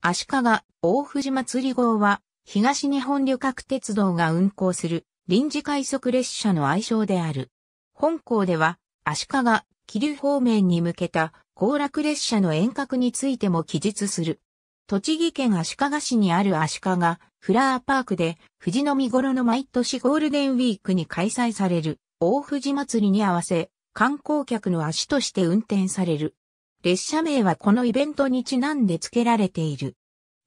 足利大藤祭り号は、東日本旅客鉄道が運行する臨時快速列車の愛称である。本校では、足利、桐生方面に向けた行楽列車の遠隔についても記述する。栃木県足利市にある足利フラワーパークで、藤の見頃の毎年ゴールデンウィークに開催される大藤祭りに合わせ、観光客の足として運転される列車名はこのイベントにちなんで付けられている。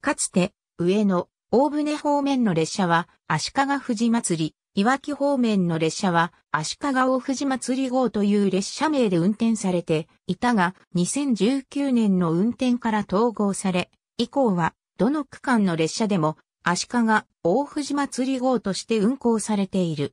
かつて、上野、大船方面の列車は、足利富士祭り、いわき方面の列車は、足利大富士祭り号という列車名で運転されていたが、2019年の運転から統合され、以降は、どの区間の列車でも、足利大富士祭り号として運行されている。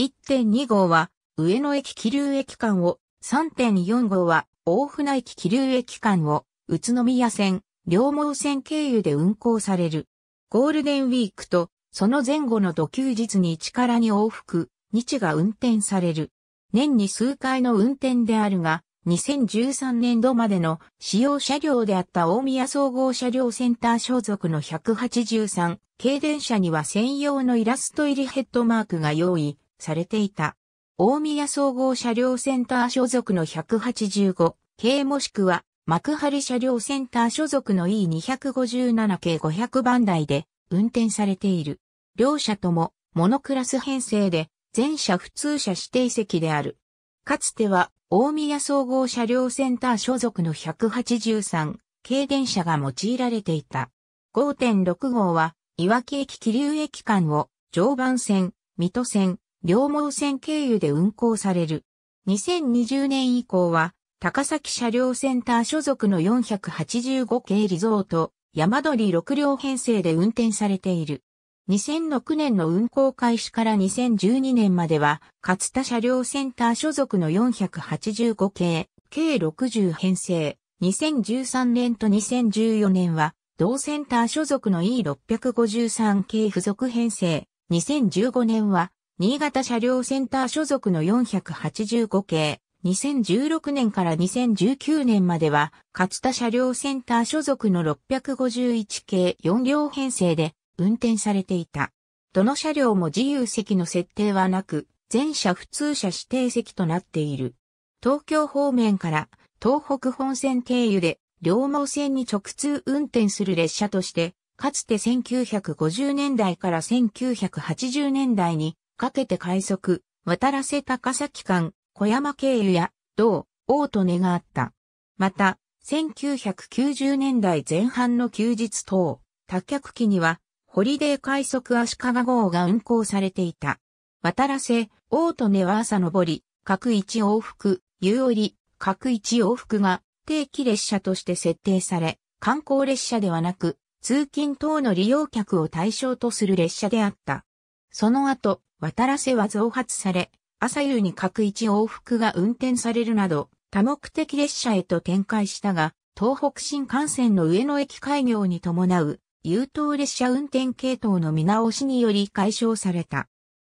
1.2号は、上野駅桐生駅間を、3.4号は、大船駅気流駅間を、宇都宮線、両毛線経由で運行される。ゴールデンウィークと、その前後の土休日に力に往復、日が運転される。年に数回の運転であるが、2013年度までの使用車両であった大宮総合車両センター所属の183、軽電車には専用のイラスト入りヘッドマークが用意されていた。大宮総合車両センター所属の185系もしくは幕張車両センター所属の E257 系500番台で運転されている。両車ともモノクラス編成で全車普通車指定席である。かつては大宮総合車両センター所属の183系電車が用いられていた。5.6号は、岩木駅桐生駅間を常磐線、水戸線、両毛線経由で運行される。2020年以降は、高崎車両センター所属の485系リゾート、山鳥6両編成で運転されている。2006年の運行開始から2012年までは、勝田車両センター所属の485系、計60編成。2013年と2014年は、同センター所属の E653 系付属編成。2015年は、新潟車両センター所属の485系、2016年から2019年までは、勝田車両センター所属の651系4両編成で運転されていた。どの車両も自由席の設定はなく、全車普通車指定席となっている。東京方面から東北本線経由で両毛線に直通運転する列車として、かつて1950年代から1980年代にかけて快速、渡らせ高崎間、小山経由や、同、大利根があった。また、1990年代前半の休日等、多客期には、ホリデー快速足利号が運行されていた。渡らせ、大利根は朝上り、各一往復、夕折、各一往復が定期列車として設定され、観光列車ではなく、通勤等の利用客を対象とする列車であった。その後、渡らせは増発され、朝夕に各一往復が運転されるなど、多目的列車へと展開したが、東北新幹線の上野駅開業に伴う、優等列車運転系統の見直しにより解消された。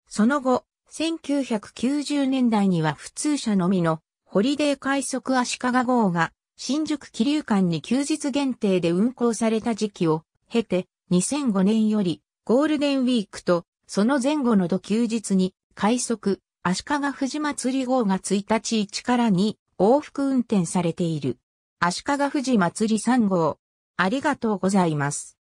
その後、1990年代には普通車のみのホリデー快速足利号が新宿気流間に休日限定で運行された時期を経て2005年よりゴールデンウィークとその前後の土休日に、快速、足利富士祭り号が1日1から2往復運転されている。足利富士祭り3号。ありがとうございます。